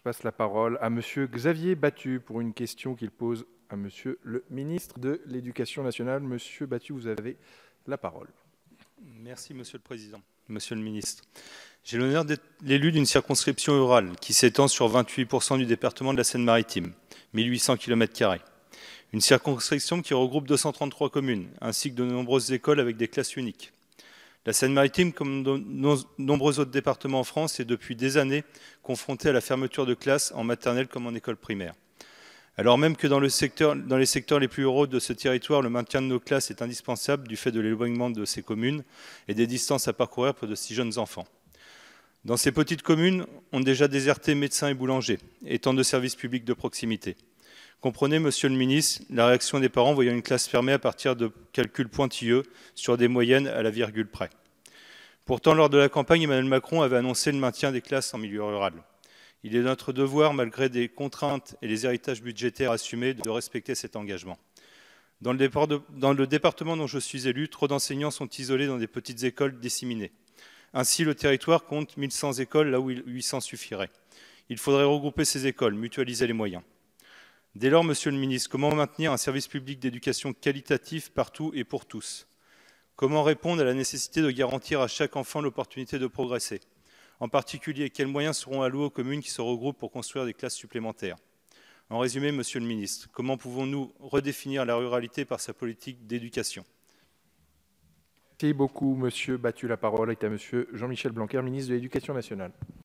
Je passe la parole à Monsieur Xavier Battu pour une question qu'il pose à Monsieur le ministre de l'Éducation nationale. Monsieur Battu, vous avez la parole. Merci, Monsieur le Président. Monsieur le ministre, j'ai l'honneur d'être l'élu d'une circonscription rurale qui s'étend sur 28% du département de la Seine-Maritime, 1800 km. Une circonscription qui regroupe 233 communes, ainsi que de nombreuses écoles avec des classes uniques. La Seine-Maritime, comme de nombreux autres départements en France, est depuis des années confrontée à la fermeture de classes en maternelle comme en école primaire. Alors même que dans, les secteurs les plus ruraux de ce territoire, le maintien de nos classes est indispensable du fait de l'éloignement de ces communes et des distances à parcourir pour de si jeunes enfants. Dans ces petites communes, on déjà déserté médecins et boulangers, étant de services publics de proximité. Comprenez, monsieur le ministre, la réaction des parents voyant une classe fermée à partir de calculs pointilleux sur des moyennes à la virgule près. Pourtant, lors de la campagne, Emmanuel Macron avait annoncé le maintien des classes en milieu rural. Il est notre devoir, malgré des contraintes et les héritages budgétaires assumés, de respecter cet engagement. Dans le, département dont je suis élu, trop d'enseignants sont isolés dans des petites écoles disséminées. Ainsi, le territoire compte 1100 écoles là où 800 suffiraient. Il faudrait regrouper ces écoles, mutualiser les moyens. Dès lors, Monsieur le Ministre, comment maintenir un service public d'éducation qualitatif partout et pour tous Comment répondre à la nécessité de garantir à chaque enfant l'opportunité de progresser En particulier, quels moyens seront alloués aux communes qui se regroupent pour construire des classes supplémentaires En résumé, Monsieur le Ministre, comment pouvons-nous redéfinir la ruralité par sa politique d'éducation Merci beaucoup, Monsieur Battu. La parole est à Monsieur Jean-Michel Blanquer, ministre de l'Éducation nationale.